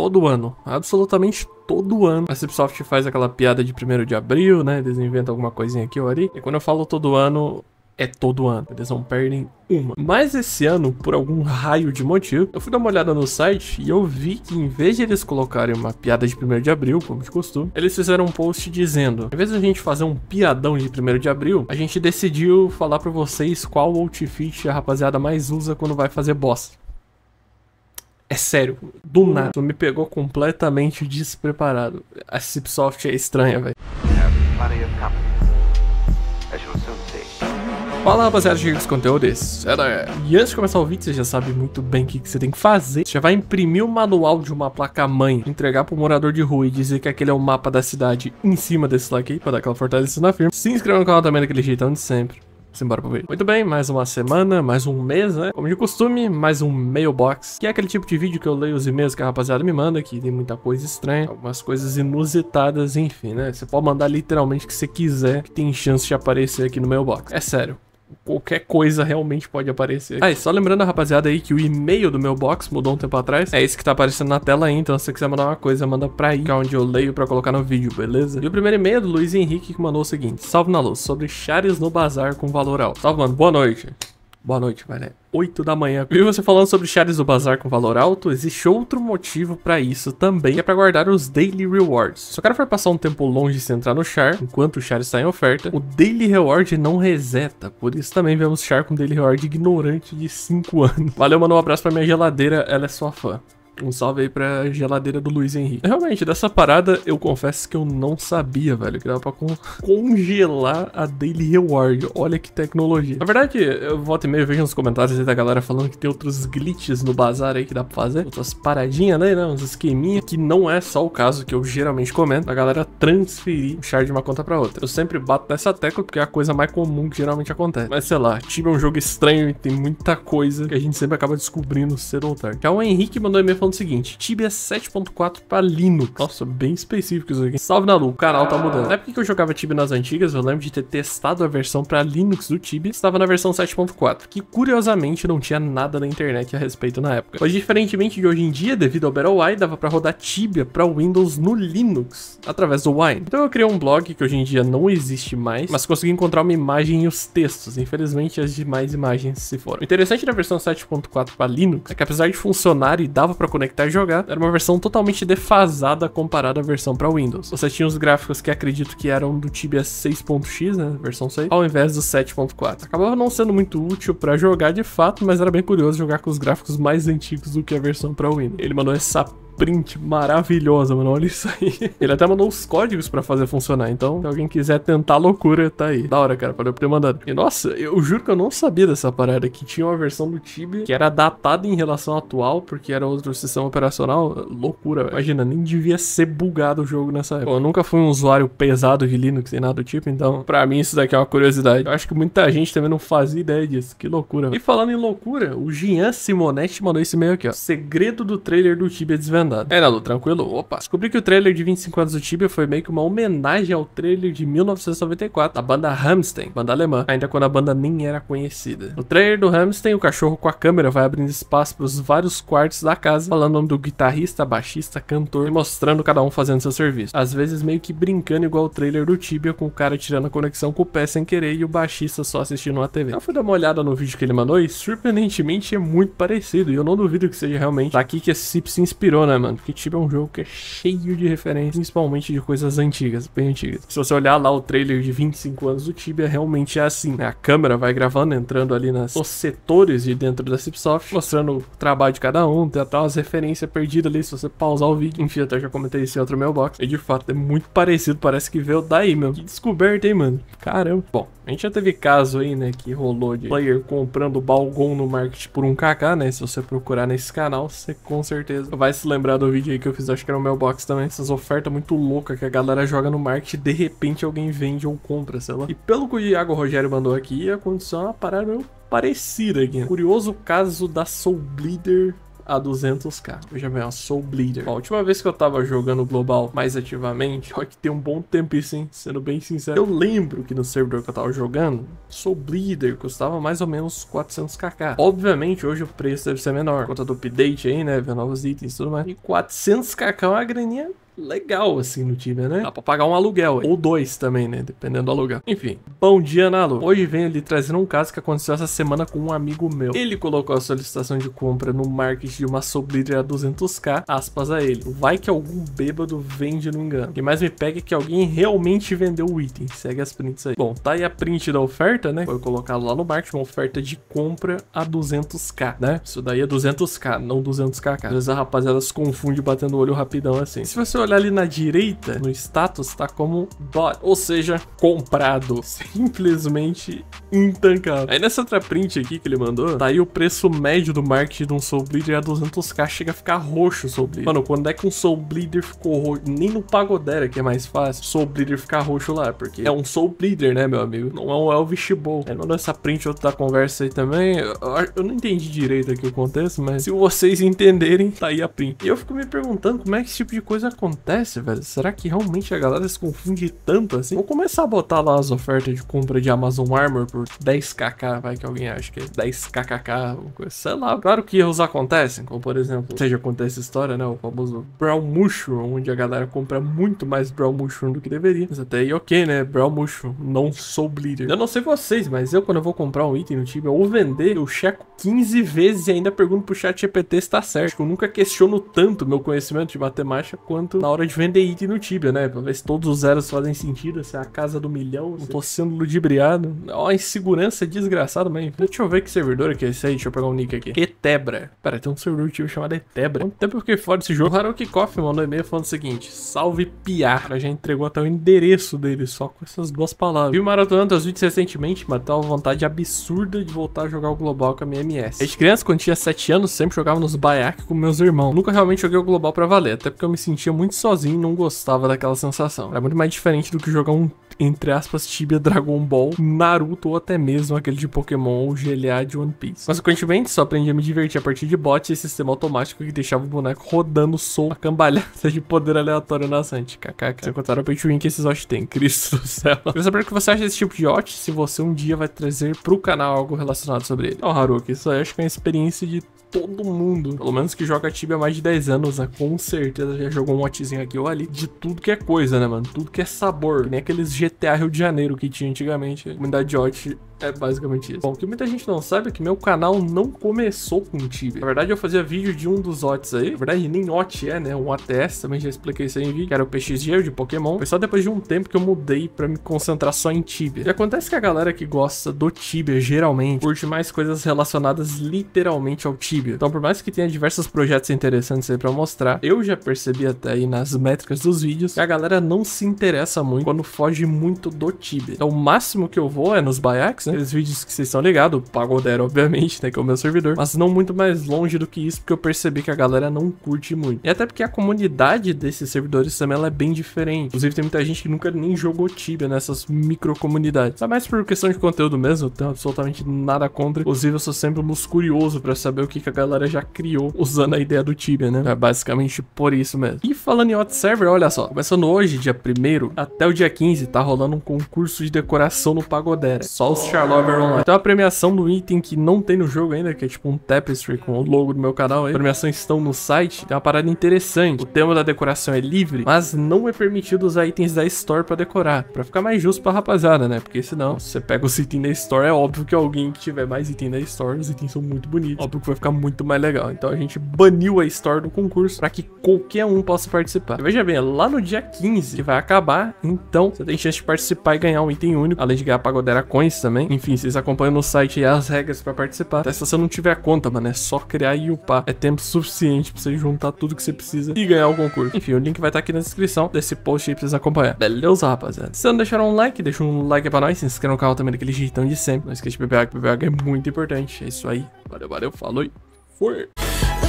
todo ano, absolutamente todo ano. A Cipsoft faz aquela piada de 1 de abril, né? Eles inventam alguma coisinha aqui ou ali. E quando eu falo todo ano, é todo ano. Eles não perdem uma. Mas esse ano, por algum raio de motivo, eu fui dar uma olhada no site e eu vi que em vez de eles colocarem uma piada de 1 de abril, como de costume, eles fizeram um post dizendo: em vez de a gente fazer um piadão de 1 de abril, a gente decidiu falar para vocês qual outfit a rapaziada mais usa quando vai fazer boss. É sério, do nada. Tu me pegou completamente despreparado. A Cipsoft é estranha, velho. Fala rapaziada, chega esse conteúdo desse. É Era... E antes de começar o vídeo, você já sabe muito bem o que, você tem que fazer. Você já vai imprimir o manual de uma placa-mãe, entregar pro morador de rua e dizer que aquele é o mapa da cidade em cima desse aqui, pra dar aquela fortalecida na firma. Se inscreva no canal também daquele jeitão de sempre. Simbora pro vídeo. Muito bem, mais uma semana, mais um mês, né? Como de costume, mais um mailbox, que é aquele tipo de vídeo que eu leio os e-mails que a rapaziada me manda, que tem muita coisa estranha, algumas coisas inusitadas, enfim, né? Você pode mandar literalmente o que você quiser, que tem chance de aparecer aqui no mailbox. É sério, qualquer coisa realmente pode aparecer. Ah, e só lembrando, rapaziada, aí que o e-mail do meu box mudou um tempo atrás. É esse que tá aparecendo na tela aí, então se você quiser mandar uma coisa, manda pra aí, que é onde eu leio pra colocar no vídeo, beleza? E o primeiro e-mail é do Luiz Henrique, que mandou o seguinte. Salve na luz, sobre chares no bazar com valor alto. Salve, mano, boa noite. Boa noite, velho. 8 da manhã. Vi você falando sobre chares do bazar com valor alto? Existe outro motivo para isso também, que é para guardar os daily rewards. Se o cara for passar um tempo longe sem entrar no char, enquanto o char está em oferta, o daily reward não reseta. Por isso também vemos char com daily reward ignorante de 5 anos. Valeu, mano. Um abraço pra minha geladeira. Ela é sua fã. Um salve aí pra geladeira do Luiz Henrique. Realmente, dessa parada, eu confesso que eu não sabia, velho, que dava pra con congelar a Daily Reward. Olha que tecnologia. Na verdade, eu volto e meio, vejo nos comentários aí da galera falando que tem outros glitches no bazar aí que dá pra fazer. Outras paradinhas, né, né? Uns esqueminhas que não é só o caso que eu geralmente comento, a galera transferir o char de uma conta pra outra. Eu sempre bato nessa tecla porque é a coisa mais comum que geralmente acontece. Mas sei lá, time é um jogo estranho e tem muita coisa que a gente sempre acaba descobrindo cedo ou tarde. Já o Henrique mandou e-mail falando falando o seguinte: Tibia 7.4 para Linux. Nossa, bem específico isso aqui. Salve lua, o canal tá mudando. Na época que eu jogava Tibia nas antigas, eu lembro de ter testado a versão para Linux do Tibia, estava na versão 7.4, que curiosamente não tinha nada na internet a respeito na época. pois diferentemente de hoje em dia, devido ao BattleY, dava para rodar Tibia para Windows no Linux através do Wine. Então eu criei um blog que hoje em dia não existe mais, mas consegui encontrar uma imagem e os textos. Infelizmente as demais imagens se foram. O interessante da versão 7.4 para Linux é que apesar de funcionar e dava para conectar e jogar, era uma versão totalmente defasada comparada à versão para Windows. Você tinha os gráficos que acredito que eram do Tibia 6.x, né, versão 6, ao invés do 7.4. Acabava não sendo muito útil para jogar de fato, mas era bem curioso jogar com os gráficos mais antigos do que a versão para Windows. Ele mandou essa print maravilhosa, mano. Olha isso aí. Ele até mandou os códigos pra fazer funcionar. Então, se alguém quiser tentar loucura, tá aí. Da hora, cara. Valeu por ter mandado. E, nossa, eu juro que eu não sabia dessa parada. Que tinha uma versão do Tibia que era datada em relação à atual, porque era outro sistema operacional. Loucura, velho. Imagina, nem devia ser bugado o jogo nessa época. eu nunca fui um usuário pesado de Linux nem nada do tipo, então, pra mim, isso daqui é uma curiosidade. Eu acho que muita gente também não fazia ideia disso. Que loucura, velho. E falando em loucura, o Jean Simonetti mandou esse e-mail aqui, ó. Segredo do trailer do Tibia desvendado recomendado. É, Nalu, tranquilo? Opa. Descobri que o trailer de 25 anos do Tibia foi meio que uma homenagem ao trailer de 1994 da banda Hamstein, banda alemã, ainda quando a banda nem era conhecida. No trailer do Hamstein, o cachorro com a câmera vai abrindo espaço para os vários quartos da casa, falando o nome do guitarrista, baixista, cantor e mostrando cada um fazendo seu serviço. Às vezes meio que brincando igual o trailer do Tibia, com o cara tirando a conexão com o pé sem querer e o baixista só assistindo na TV. Eu fui dar uma olhada no vídeo que ele mandou e surpreendentemente é muito parecido e eu não duvido que seja realmente daqui que esse Sip se inspirou, né? né, mano? Porque Tibia é um jogo que é cheio de referências, principalmente de coisas antigas, bem antigas. Se você olhar lá o trailer de 25 anos do Tibia, realmente é assim, né? A câmera vai gravando, entrando ali nas, nos setores de dentro da Cipsoft, mostrando o trabalho de cada um, tem até umas referências perdidas ali, se você pausar o vídeo. Enfim, até já comentei esse outro mailbox. E de fato, é muito parecido, parece que veio daí, meu. Que descoberta, hein, mano? Caramba. Bom, a gente já teve caso aí, né, que rolou de player comprando Balgon no market por um kk, né? Se você procurar nesse canal, você com certeza vai se lembrar lembrar do vídeo aí que eu fiz, acho que era o Mailbox também. Essas ofertas muito loucas que a galera joga no marketing de repente alguém vende ou compra, sei lá. E pelo que o Diago Rogério mandou aqui, a condição é uma parada meio parecida aqui. Né? Curioso caso da Soul Bleeder a 200k. Hoje vem uma Soul Bleeder. Bom, a última vez que eu tava jogando global mais ativamente, olha que tem um bom tempo e sendo bem sincero, eu lembro que no servidor que eu tava jogando, Soul Bleeder custava mais ou menos 400kk. Obviamente, hoje o preço deve ser menor, por conta do update aí, né, ver novos itens e tudo mais. E 400kk é uma graninha legal, assim, no Tibia, né? Dá pra pagar um aluguel, ou dois também, né? Dependendo do aluguel. Enfim, bom dia, Nalu. Hoje venho ali trazendo um caso que aconteceu essa semana com um amigo meu. Ele colocou a solicitação de compra no market de uma sobrilha a 200k, aspas a ele. Vai que algum bêbado vende não engano. O que mais me pega é que alguém realmente vendeu o item. Segue as prints aí. Bom, tá aí a print da oferta, né? Foi colocado lá no market uma oferta de compra a 200k, né? Isso daí é 200k, não 200k, cara. Às vezes a rapaziada se confunde batendo o olho rapidão assim. Se você olhar ali na direita, no status, tá como bot, ou seja, comprado. Simplesmente intancado Aí nessa outra print aqui que ele mandou, tá aí o preço médio do marketing de um Soul Bleeder a 200k chega a ficar roxo o Soul Bleeder. Mano, quando é que um Soul Bleeder ficou roxo? Nem no Pagodera, que é mais fácil, Soul Bleeder ficar roxo lá, porque é um Soul Bleeder, né, meu amigo? Não é um Elvis Bowl. Ele é, mandou essa print outra da conversa aí também. Eu, eu não entendi direito aqui o contexto, mas se vocês entenderem, tá aí a print. E eu fico me perguntando como é que esse tipo de coisa acontece acontece, velho? Será que realmente a galera se confunde tanto assim? Vou começar a botar lá as ofertas de compra de Amazon Armor por 10kk, vai que alguém acha que é 10kkk, sei lá. Claro que erros acontecem, como por exemplo, seja acontece essa história, né? O famoso Brown Mushroom, onde a galera compra muito mais Brown Mushroom do que deveria. Mas até aí, ok, né? Brown Mushroom, não sou bleeder. Eu não sei vocês, mas eu quando eu vou comprar um item no time ou vender, eu checo 15 vezes e ainda pergunto pro chat GPT se tá certo. Eu nunca questiono tanto meu conhecimento de matemática quanto na hora de vender item no Tibia, né? Pra ver se todos os zeros fazem sentido, se é a casa do milhão, não tô é sendo ludibriado. Ó, a insegurança desgraçada, mas deixa eu ver que servidor que é esse aí, deixa eu pegar um nick aqui. Etebra. Pera, tem um servidor Tibia chamado Etebra. Quanto tempo eu fiquei fora desse jogo? O Haruki Coffee mandou e-mail falando o seguinte, salve piar. Já entregou até o endereço dele, só com essas duas palavras. Viu maratonando os vídeos recentemente, mas tá uma vontade absurda de voltar a jogar o Global com a minha MS. Desde criança, quando tinha 7 anos, sempre jogava nos baiac com meus irmãos. Nunca realmente joguei o Global pra valer, até porque eu me sentia muito sozinho e não gostava daquela sensação. Era muito mais diferente do que jogar um entre aspas, tibia Dragon Ball, Naruto ou até mesmo aquele de Pokémon ou GLA de One Piece. Consequentemente, só aprendi a me divertir a partir de bots e sistema automático que deixava o boneco rodando sol, a cambalhada de poder aleatório nascente. KKK. Sem contar é o pay win que esses OT tem, Cristo do céu. quero saber o que você acha desse tipo de OT, se você um dia vai trazer pro canal algo relacionado sobre ele. Ó, oh, Haruki, isso aí acho que é uma experiência de todo mundo. Pelo menos que joga Tibia há mais de 10 anos, né? Com certeza já jogou um OT cortezinho aqui ou ali de tudo que é coisa, né, mano? Tudo que é sabor. Que nem aqueles GTA Rio de Janeiro que tinha antigamente. A comunidade de Orte é basicamente isso. Bom, o que muita gente não sabe é que meu canal não começou com Tibia. Na verdade, eu fazia vídeo de um dos OTs aí. Na verdade, nem OT é, né? Um ATS, também já expliquei isso aí em vídeo, que era o PXG de Pokémon. Foi só depois de um tempo que eu mudei pra me concentrar só em Tibia. E acontece que a galera que gosta do Tibia, geralmente, curte mais coisas relacionadas literalmente ao Tibia. Então, por mais que tenha diversos projetos interessantes aí pra mostrar, eu já percebi até aí nas métricas dos vídeos que a galera não se interessa muito quando foge muito do Tibia. Então, o máximo que eu vou é nos Bayaks, né? Aqueles vídeos que vocês estão ligados, o Pagodero, obviamente, né? Que é o meu servidor. Mas não muito mais longe do que isso, porque eu percebi que a galera não curte muito. E até porque a comunidade desses servidores também ela é bem diferente. Inclusive, tem muita gente que nunca nem jogou Tibia nessas micro comunidades. É mais por questão de conteúdo mesmo, eu tenho absolutamente nada contra. Inclusive, eu sou sempre muito curioso para saber o que, que a galera já criou usando a ideia do Tibia, né? É basicamente por isso mesmo. E falando em hot server, olha só, começando hoje, dia 1 até o dia 15, tá rolando um concurso de decoração no Pagodera. Só os Car Lover Online. Então a premiação do item que não tem no jogo ainda, que é tipo um tapestry com o logo do meu canal aí. Premiações estão no site. Tem uma parada interessante. O tema da decoração é livre, mas não é permitido usar itens da Store pra decorar. Pra ficar mais justo pra rapaziada, né? Porque senão, se você pega os itens da Store, é óbvio que alguém que tiver mais itens da Store, os itens são muito bonitos. Óbvio que vai ficar muito mais legal. Então a gente baniu a Store do concurso pra que qualquer um possa participar. E veja bem, é lá no dia 15 que vai acabar. Então você tem chance de participar e ganhar um item único, além de ganhar Pagodera coins também. Enfim, vocês acompanham no site as regras para participar. Até se você não tiver conta, mano, é só criar e upar. É tempo suficiente para você juntar tudo que você precisa e ganhar o concurso. Enfim, o link vai estar tá aqui na descrição desse post aí pra vocês acompanhar. Beleza, rapaziada? Se não deixaram um like, deixa um like pra nós. Se inscreva no canal também daquele jeitão de sempre. Não esquece de PBH que BBH é muito importante. É isso aí. Valeu, valeu, falou e foi!